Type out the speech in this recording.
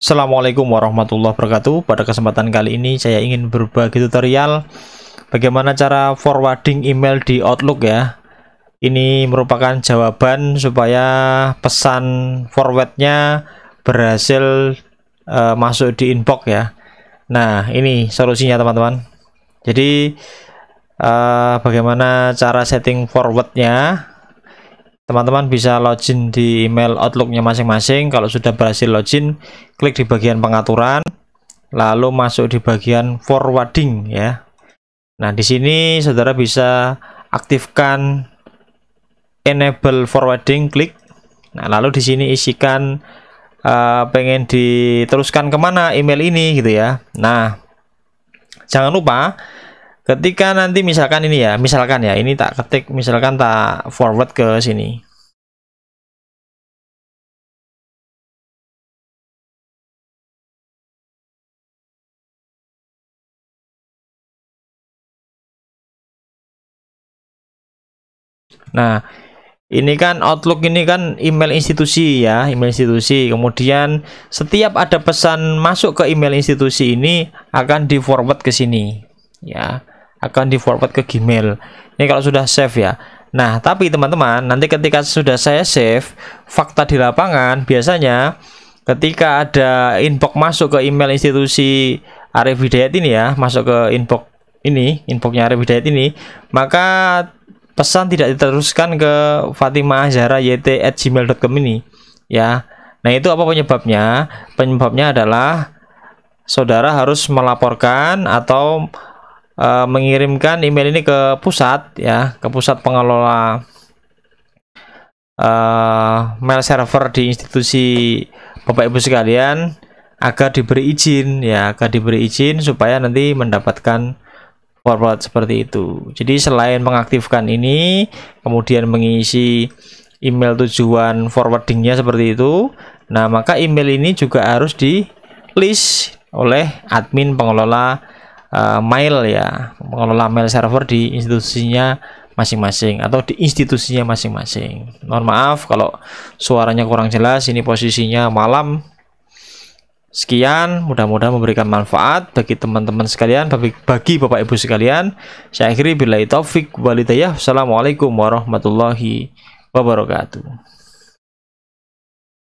Assalamualaikum warahmatullahi wabarakatuh Pada kesempatan kali ini saya ingin berbagi tutorial Bagaimana cara forwarding email di Outlook ya Ini merupakan jawaban supaya pesan forwardnya berhasil uh, masuk di inbox ya Nah ini solusinya teman-teman Jadi uh, bagaimana cara setting forwardnya teman-teman bisa login di email Outlooknya masing-masing kalau sudah berhasil login klik di bagian pengaturan lalu masuk di bagian forwarding ya nah di sini saudara bisa aktifkan enable forwarding klik nah lalu di sini isikan uh, pengen diteruskan kemana email ini gitu ya nah jangan lupa ketika nanti misalkan ini ya misalkan ya ini tak ketik misalkan tak forward ke sini Nah, ini kan Outlook ini kan email institusi ya, email institusi. Kemudian setiap ada pesan masuk ke email institusi ini akan di forward ke sini ya akan di forward ke Gmail ini kalau sudah save ya nah tapi teman-teman nanti ketika sudah saya save fakta di lapangan biasanya ketika ada inbox masuk ke email institusi Arif Hidayat ini ya masuk ke inbox ini inboxnya Arif Hidayat ini maka pesan tidak diteruskan ke Fatimah Zahra YT at gmail.com ini ya nah itu apa penyebabnya penyebabnya adalah saudara harus melaporkan atau uh, mengirimkan email ini ke pusat ya ke pusat pengelola uh, mail server di institusi Bapak Ibu sekalian agar diberi izin ya agar diberi izin supaya nanti mendapatkan forward seperti itu jadi selain mengaktifkan ini kemudian mengisi email tujuan forwardingnya seperti itu nah maka email ini juga harus di list oleh admin pengelola uh, mail ya mengelola mail server di institusinya masing-masing atau di institusinya masing-masing mohon maaf kalau suaranya kurang jelas ini posisinya malam sekian mudah-mudahan memberikan manfaat bagi teman-teman sekalian bagi, bagi bapak ibu sekalian saya akhiri bila itu. walidayah assalamualaikum warahmatullahi wabarakatuh